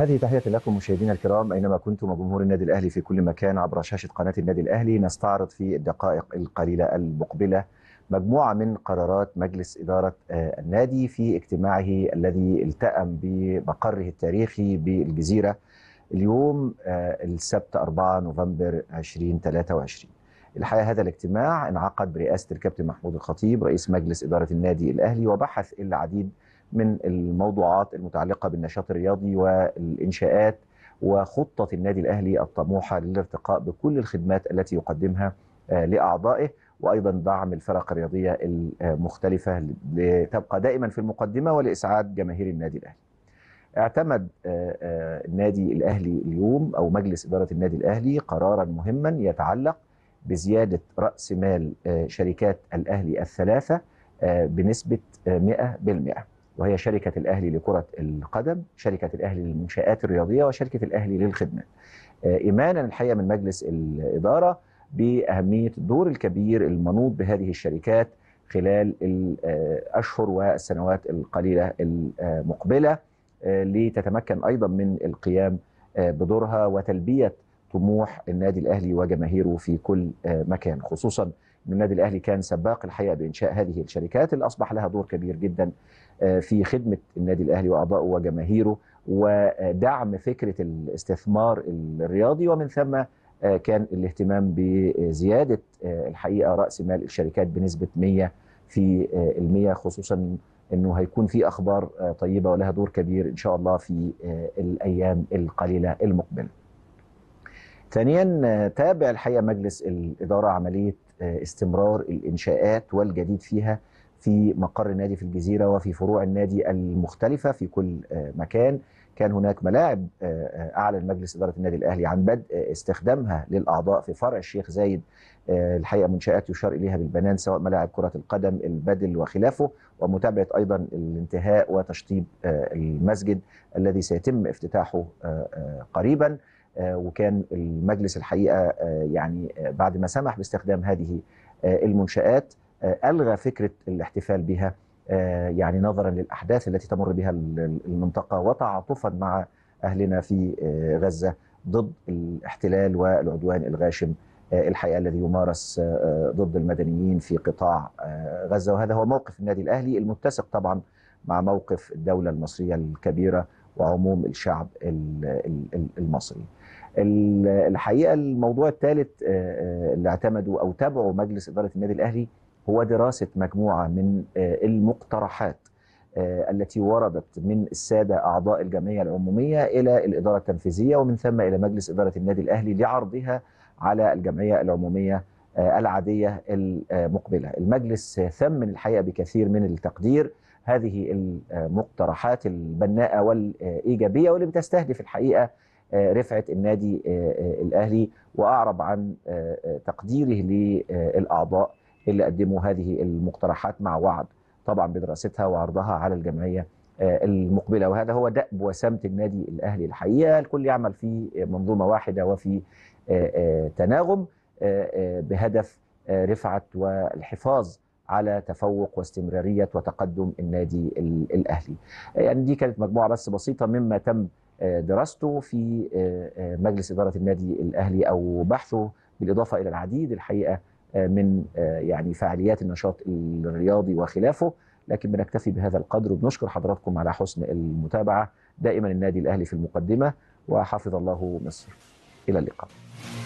هذه تحية لكم مشاهدينا الكرام أينما كنتم وجمهور النادي الأهلي في كل مكان عبر شاشة قناة النادي الأهلي نستعرض في الدقائق القليلة المقبلة مجموعة من قرارات مجلس إدارة آه، النادي في اجتماعه الذي التأم بمقره التاريخي بالجزيرة اليوم آه، السبت 4 نوفمبر 2023 الحقيقة هذا الاجتماع انعقد برئاسة الكابتن محمود الخطيب رئيس مجلس إدارة النادي الأهلي وبحث العديد من الموضوعات المتعلقة بالنشاط الرياضي والإنشاءات وخطة النادي الأهلي الطموحة للارتقاء بكل الخدمات التي يقدمها آه، لأعضائه وأيضا دعم الفرق الرياضية المختلفة لتبقى دائما في المقدمة ولإسعاد جماهير النادي الأهلي اعتمد آه، آه، النادي الأهلي اليوم أو مجلس إدارة النادي الأهلي قرارا مهما يتعلق بزيادة رأس مال شركات الأهلي الثلاثة بنسبة 100% وهي شركة الأهلي لكرة القدم شركة الأهلي للمنشآت الرياضية وشركة الأهلي للخدمات آه، إيمانا الحقيقة من مجلس الإدارة بأهمية الدور الكبير المنوط بهذه الشركات خلال الأشهر والسنوات القليلة المقبلة آه، لتتمكن أيضا من القيام آه، بدورها وتلبية طموح النادي الأهلي وجماهيره في كل مكان خصوصا من النادي الاهلي كان سباق الحقيقه بانشاء هذه الشركات اللي اصبح لها دور كبير جدا آه، في خدمه النادي الاهلي واعضائه وجماهيره ودعم فكره الاستثمار الرياضي ومن ثم آه، كان الاهتمام بزياده آه، الحقيقه راس مال الشركات بنسبه 100 في المية خصوصا انه هيكون في اخبار طيبه ولها دور كبير ان شاء الله في الايام القليله المقبله. ثانيا تابع الحقيقه مجلس الاداره عمليه آه، استمرار الانشاءات والجديد فيها في مقر النادي في الجزيره وفي فروع النادي المختلفه في كل آه، مكان كان هناك ملاعب آه، اعلن مجلس اداره النادي الاهلي عن بدء استخدامها للاعضاء في فرع الشيخ زايد الحقيقه منشات يشار اليها بالبنان سواء ملاعب كره القدم البدل وخلافه ومتابعه ايضا الانتهاء وتشطيب المسجد الذي سيتم افتتاحه قريبا آه، وكان المجلس الحقيقه آه، يعني آه، بعد ما سمح باستخدام هذه المنشات الغى فكره الاحتفال بها يعني نظرا للاحداث التي تمر بها المنطقه وتعاطفا مع اهلنا في غزه ضد الاحتلال والعدوان الغاشم الحقيقه الذي يمارس ضد المدنيين في قطاع غزه وهذا هو موقف النادي الاهلي المتسق طبعا مع موقف الدوله المصريه الكبيره وعموم الشعب المصري. الحقيقه الموضوع الثالث آه، آه، اللي اعتمدوا او تابعوا مجلس اداره النادي الاهلي هو دراسه مجموعه من آه، المقترحات التي وردت من الساده اعضاء الجمعيه العموميه الى الاداره التنفيذيه ومن ثم الى مجلس اداره النادي الاهلي لعرضها على الجمعيه العموميه العاديه المقبله. المجلس ثمن الحقيقه بكثير من التقدير هذه المقترحات البناءه والايجابيه واللي بتستهدف الحقيقه آه، رفعت النادي آه، آه، الاهلي واعرب عن تقديره للاعضاء اللي قدموا هذه المقترحات مع وعد طبعا بدراستها وعرضها على الجمعيه المقبله وهذا هو دأب وسامه النادي الاهلي الحقيقه الكل يعمل في منظومه واحده وفي تناغم بهدف رفعه والحفاظ على تفوق واستمراريه وتقدم النادي الاهلي. يعني دي كانت مجموعه بس بسيطه مما تم آه، دراسته في آه، آه، مجلس إدارة النادي الأهلي أو بحثه بالإضافة إلى العديد الحقيقة من يعني فعاليات النشاط الرياضي وخلافه لكن بنكتفي بهذا القدر وبنشكر حضراتكم على حسن المتابعة دائما النادي الأهلي في المقدمة وحفظ الله مصر إلى اللقاء